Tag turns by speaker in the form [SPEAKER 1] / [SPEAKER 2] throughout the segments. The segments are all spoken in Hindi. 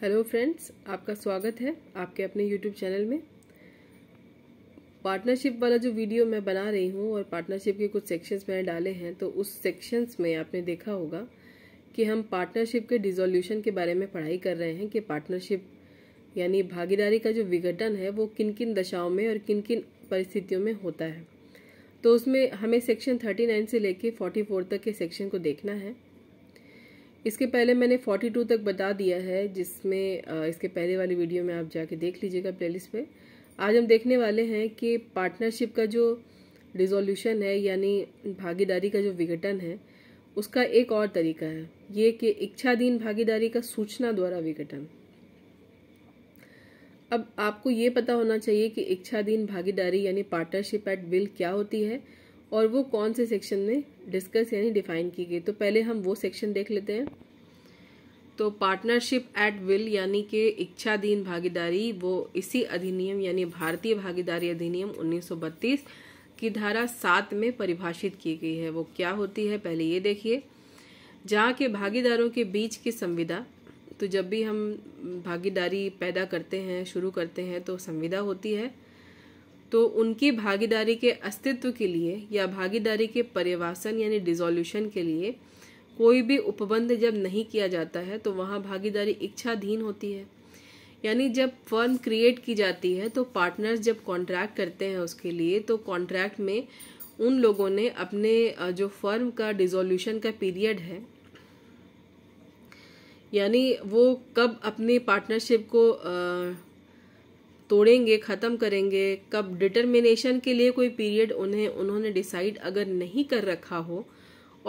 [SPEAKER 1] हेलो फ्रेंड्स आपका स्वागत है आपके अपने यूट्यूब चैनल में पार्टनरशिप वाला जो वीडियो मैं बना रही हूँ और पार्टनरशिप के कुछ सेक्शंस मैंने डाले हैं तो उस सेक्शंस में आपने देखा होगा कि हम पार्टनरशिप के डिजोल्यूशन के बारे में पढ़ाई कर रहे हैं कि पार्टनरशिप यानी भागीदारी का जो विघटन है वो किन किन दशाओं में और किन किन परिस्थितियों में होता है तो उसमें हमें सेक्शन थर्टी नाइन से लेकर फोर्टी फोर तक के सेक्शन को देखना है इसके पहले मैंने 42 तक बता दिया है जिसमें इसके पहले वाली वीडियो में आप जाके देख लीजिएगा प्लेलिस्ट पे आज हम देखने वाले हैं कि पार्टनरशिप का जो रिजोल्यूशन है यानी भागीदारी का जो विघटन है उसका एक और तरीका है ये कि इच्छाधीन भागीदारी का सूचना द्वारा विघटन अब आपको ये पता होना चाहिए कि इच्छाधीन भागीदारी यानी पार्टनरशिप एट विल क्या होती है और वो कौन से सेक्शन में डिस्कस यानी डिफाइन की गई तो पहले हम वो सेक्शन देख लेते हैं तो पार्टनरशिप एट विल यानी कि इच्छाधीन भागीदारी वो इसी अधिनियम यानी भारतीय भागीदारी अधिनियम 1932 की धारा सात में परिभाषित की गई है वो क्या होती है पहले ये देखिए जहाँ के भागीदारों के बीच की संविदा तो जब भी हम भागीदारी पैदा करते हैं शुरू करते हैं तो संविदा होती है तो उनकी भागीदारी के अस्तित्व के लिए या भागीदारी के परिवासन यानी डिजोल्यूशन के लिए कोई भी उपबंध जब नहीं किया जाता है तो वहाँ भागीदारी इच्छाधीन होती है यानी जब फर्म क्रिएट की जाती है तो पार्टनर्स जब कॉन्ट्रैक्ट करते हैं उसके लिए तो कॉन्ट्रैक्ट में उन लोगों ने अपने जो फर्म का डिजोल्यूशन का पीरियड है यानी वो कब अपने पार्टनरशिप को तोड़ेंगे ख़त्म करेंगे कब डिटर्मिनेशन के लिए कोई पीरियड उन्हें उन्होंने डिसाइड अगर नहीं कर रखा हो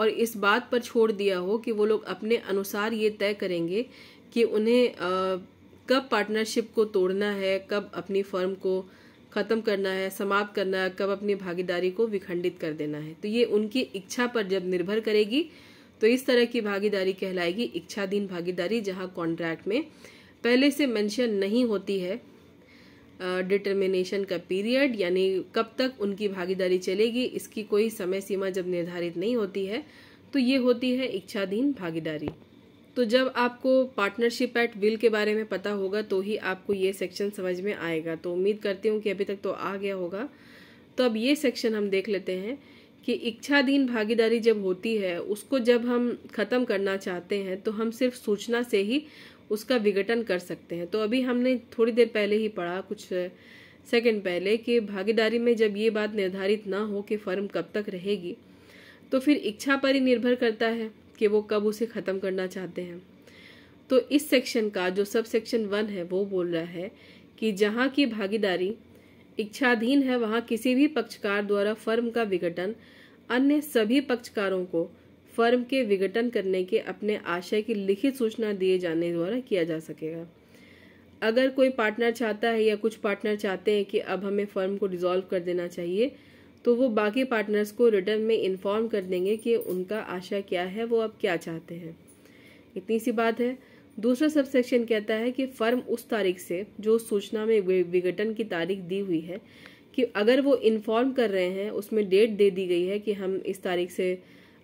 [SPEAKER 1] और इस बात पर छोड़ दिया हो कि वो लोग अपने अनुसार ये तय करेंगे कि उन्हें आ, कब पार्टनरशिप को तोड़ना है कब अपनी फर्म को ख़त्म करना है समाप्त करना है कब अपनी भागीदारी को विखंडित कर देना है तो ये उनकी इच्छा पर जब निर्भर करेगी तो इस तरह की भागीदारी कहलाएगी इच्छाधीन भागीदारी जहाँ कॉन्ट्रैक्ट में पहले से मेंशन नहीं होती है डिटर्मिनेशन का पीरियड यानी कब तक उनकी भागीदारी चलेगी इसकी कोई समय सीमा जब निर्धारित नहीं होती है तो ये होती है इच्छाधीन भागीदारी तो जब आपको पार्टनरशिप एट विल के बारे में पता होगा तो ही आपको ये सेक्शन समझ में आएगा तो उम्मीद करती हूँ कि अभी तक तो आ गया होगा तो अब ये सेक्शन हम देख लेते हैं कि इच्छाधीन भागीदारी जब होती है उसको जब हम ख़त्म करना चाहते हैं तो हम सिर्फ सूचना से ही उसका विघटन कर सकते हैं तो अभी हमने थोड़ी देर पहले ही पढ़ा कुछ सेकंड पहले कि भागीदारी में जब ये बात निर्धारित ना हो कि फर्म कब तक रहेगी तो फिर इच्छा पर ही निर्भर करता है कि वो कब उसे ख़त्म करना चाहते हैं तो इस सेक्शन का जो सब सेक्शन वन है वो बोल रहा है कि जहाँ की भागीदारी इच्छाधीन है वहाँ किसी भी पक्षकार द्वारा फर्म का विघटन अन्य सभी पक्षकारों को फर्म के विघटन करने के अपने आशय की लिखित सूचना दिए जाने द्वारा किया जा सकेगा अगर कोई पार्टनर चाहता है या कुछ पार्टनर चाहते हैं कि अब हमें फर्म को डिसॉल्व कर देना चाहिए तो वो बाकी पार्टनर्स को रिटर्न में इन्फॉर्म कर देंगे कि उनका आशा क्या है वो अब क्या चाहते हैं इतनी सी बात है दूसरा सबसेक्शन कहता है कि फर्म उस तारीख से जो सूचना में विघटन की तारीख दी हुई है कि अगर वो इन्फॉर्म कर रहे हैं उसमें डेट दे दी गई है कि हम इस तारीख से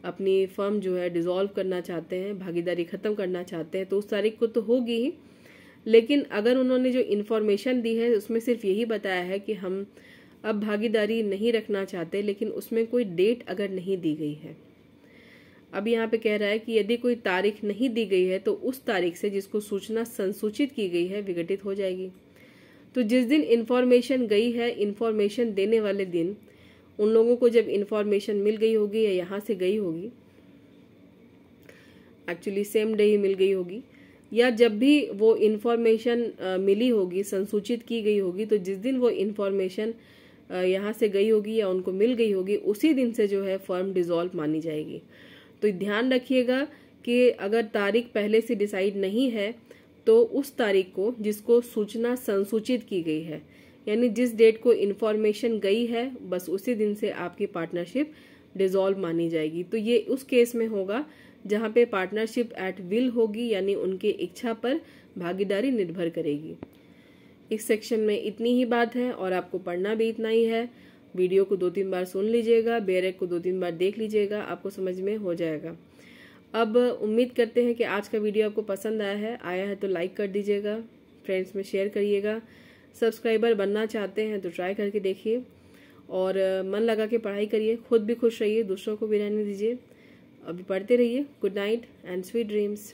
[SPEAKER 1] अपनी फर्म जो है डिज़ोल्व करना चाहते हैं भागीदारी ख़त्म करना चाहते हैं तो उस तारीख को तो होगी ही लेकिन अगर उन्होंने जो इन्फॉर्मेशन दी है उसमें सिर्फ यही बताया है कि हम अब भागीदारी नहीं रखना चाहते लेकिन उसमें कोई डेट अगर नहीं दी गई है अब यहाँ पे कह रहा है कि यदि कोई तारीख नहीं दी गई है तो उस तारीख से जिसको सूचना संसूचित की गई है विघटित हो जाएगी तो जिस दिन इन्फॉर्मेशन गई है इन्फॉर्मेशन देने वाले दिन उन लोगों को जब इन्फॉर्मेशन मिल गई होगी या यहाँ से गई होगी एक्चुअली सेम डे ही मिल गई होगी या जब भी वो इन्फॉर्मेशन मिली होगी संसूचित की गई होगी तो जिस दिन वो इन्फॉर्मेशन यहाँ से गई होगी या उनको मिल गई होगी उसी दिन से जो है फर्म डिजॉल्व मानी जाएगी तो ध्यान रखिएगा कि अगर तारीख पहले से डिसाइड नहीं है तो उस तारीख को जिसको सूचना संसूचित की गई है यानी जिस डेट को इन्फॉर्मेशन गई है बस उसी दिन से आपकी पार्टनरशिप डिजॉल्व मानी जाएगी तो ये उस केस में होगा जहाँ पे पार्टनरशिप एट विल होगी यानी उनके इच्छा पर भागीदारी निर्भर करेगी इस सेक्शन में इतनी ही बात है और आपको पढ़ना भी इतना ही है वीडियो को दो तीन बार सुन लीजिएगा बेरेक को दो तीन बार देख लीजिएगा आपको समझ में हो जाएगा अब उम्मीद करते हैं कि आज का वीडियो आपको पसंद आया है आया है तो लाइक कर दीजिएगा फ्रेंड्स में शेयर करिएगा सब्सक्राइबर बनना चाहते हैं तो ट्राई करके देखिए और मन लगा के पढ़ाई करिए खुद भी खुश रहिए दूसरों को भी रहने दीजिए अभी पढ़ते रहिए good night and sweet dreams